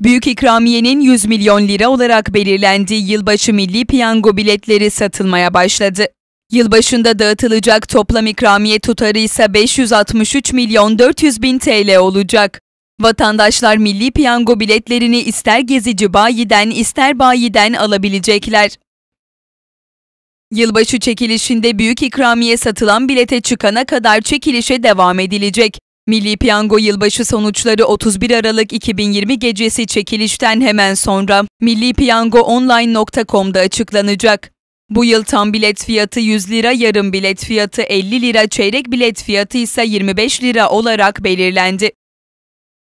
Büyük ikramiyenin 100 milyon lira olarak belirlendiği yılbaşı milli piyango biletleri satılmaya başladı. Yılbaşında dağıtılacak toplam ikramiye tutarı ise 563 milyon 400 bin TL olacak. Vatandaşlar milli piyango biletlerini ister gezici bayiden ister bayiden alabilecekler. Yılbaşı çekilişinde büyük ikramiye satılan bilete çıkana kadar çekilişe devam edilecek. Milli Piyango yılbaşı sonuçları 31 Aralık 2020 gecesi çekilişten hemen sonra millipiyangoonline.com'da açıklanacak. Bu yıl tam bilet fiyatı 100 lira, yarım bilet fiyatı 50 lira, çeyrek bilet fiyatı ise 25 lira olarak belirlendi.